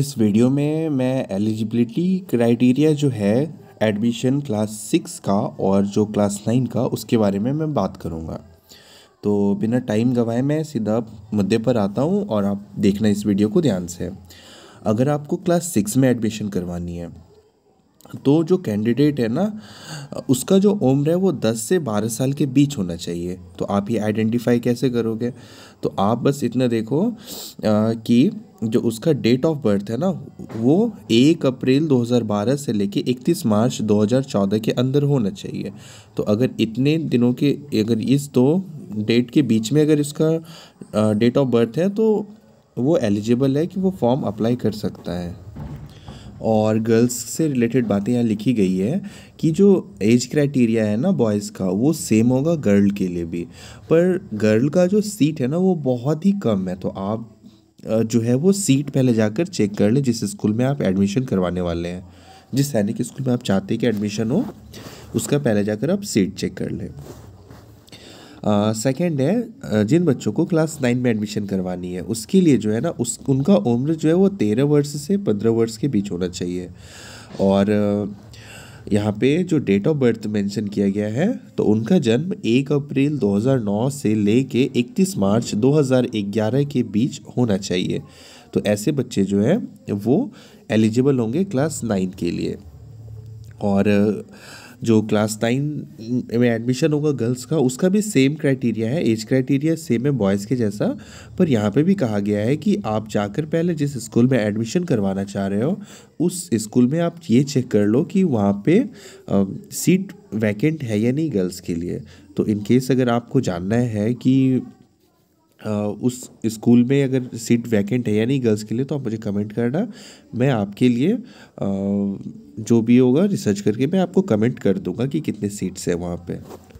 इस वीडियो में मैं एलिजिबिलिटी क्राइटेरिया जो है एडमिशन क्लास सिक्स का और जो क्लास नाइन का उसके बारे में मैं बात करूँगा तो बिना टाइम गवाए मैं सीधा मुद्दे पर आता हूँ और आप देखना इस वीडियो को ध्यान से अगर आपको क्लास सिक्स में एडमिशन करवानी है तो जो कैंडिडेट है ना उसका जो उम्र है वो 10 से 12 साल के बीच होना चाहिए तो आप ये आइडेंटिफाई कैसे करोगे तो आप बस इतना देखो आ, कि जो उसका डेट ऑफ बर्थ है ना वो एक अप्रैल 2012 से लेके 31 मार्च 2014 के अंदर होना चाहिए तो अगर इतने दिनों के अगर इस दो डेट के बीच में अगर इसका डेट ऑफ बर्थ है तो वो एलिजिबल है कि वो फॉर्म अप्लाई कर सकता है और गर्ल्स से रिलेटेड बातें यहाँ लिखी गई है कि जो एज क्राइटेरिया है ना बॉयज़ का वो सेम होगा गर्ल के लिए भी पर गर्ल का जो सीट है ना वो बहुत ही कम है तो आप जो है वो सीट पहले जाकर चेक कर लें जिस स्कूल में आप एडमिशन करवाने वाले हैं जिस सैनिक स्कूल में आप चाहते हैं कि एडमिशन हो उसका पहले जाकर आप सीट चेक कर लें सेकेंड है जिन बच्चों को क्लास नाइन में एडमिशन करवानी है उसके लिए जो है ना उस उनका उम्र जो है वो तेरह वर्ष से पंद्रह वर्ष के बीच होना चाहिए और यहाँ पे जो डेट ऑफ बर्थ मेंशन किया गया है तो उनका जन्म 1 अप्रैल 2009 से ले कर इकतीस मार्च 2011 के बीच होना चाहिए तो ऐसे बच्चे जो हैं वो एलिजिबल होंगे क्लास नाइन के लिए और जो क्लास नाइन में एडमिशन होगा गर्ल्स का उसका भी सेम क्राइटेरिया है एज क्राइटेरिया सेम है बॉयज़ के जैसा पर यहाँ पे भी कहा गया है कि आप जाकर पहले जिस स्कूल में एडमिशन करवाना चाह रहे हो उस स्कूल में आप ये चेक कर लो कि वहाँ पे आ, सीट वैकेंट है या नहीं गर्ल्स के लिए तो इन केस अगर आपको जानना है कि उस स्कूल में अगर सीट वैकेंट है या नहीं गर्ल्स के लिए तो आप मुझे कमेंट करना मैं आपके लिए जो भी होगा रिसर्च करके मैं आपको कमेंट कर दूंगा कि कितने सीट्स हैं वहाँ पे